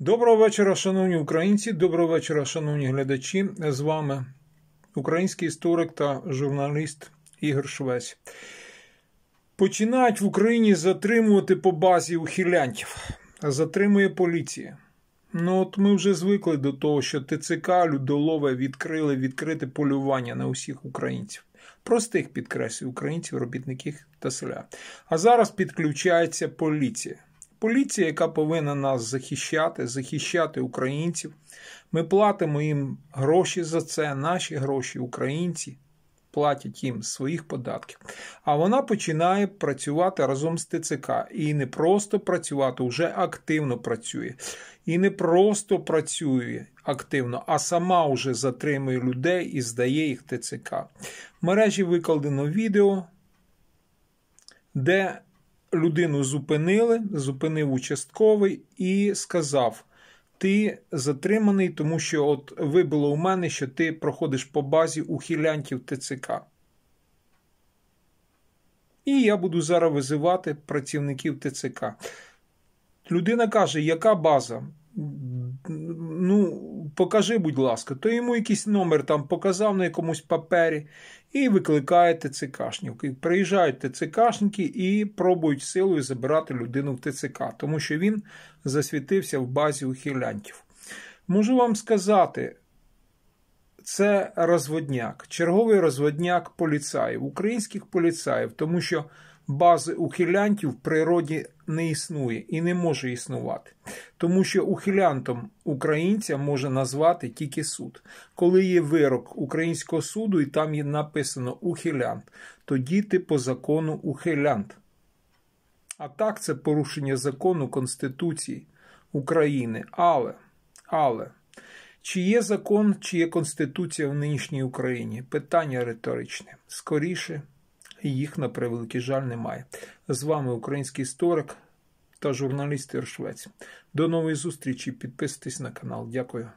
Доброго вечора, шановні українці, доброго вечора, шановні глядачі. З вами український історик та журналіст Ігор Швець. Починають в Україні затримувати по базі ухилянтів. Затримує поліція. Ну, от ми вже звикли до того, що ТЦК Людолове відкрили відкрите полювання на усіх українців. Простих підкреслів українців, робітників та селя. А зараз підключається поліція. Поліція, яка повинна нас захищати, захищати українців. Ми платимо їм гроші за це, наші гроші, українці платять їм своїх податків. А вона починає працювати разом з ТЦК. І не просто працювати, вже активно працює. І не просто працює активно, а сама вже затримує людей і здає їх ТЦК. В мережі викладено відео, де людину зупинили, зупинив участковий і сказав: Ти затриманий, тому що от вибило у мене, що ти проходиш по базі ухилянтів ТЦК. І я буду зараз визивати працівників ТЦК. Людина каже, яка база? Ну, покажи, будь ласка, то йому якийсь номер там показав на якомусь папері, і викликає ТЦКшників. Приїжджають ТЦКшники і пробують силою забирати людину в ТЦК, тому що він засвітився в базі ухилянтів. Можу вам сказати. Це розводняк, черговий розводняк поліцаїв, українських поліцаїв, тому що бази ухилянтів в природі не існує і не може існувати тому що ухилянтом українця може назвати тільки суд. Коли є вирок українського суду, і там є написано ухилянт, тоді ти по закону ухилянт. А так, це порушення закону Конституції України. Але, але, чи є закон, чи є Конституція в нинішній Україні? Питання риторичне. Скоріше, їх на превеликий жаль немає. З вами український історик та журналіст Іршвець. До нової зустрічі. Підписуйтесь на канал. Дякую.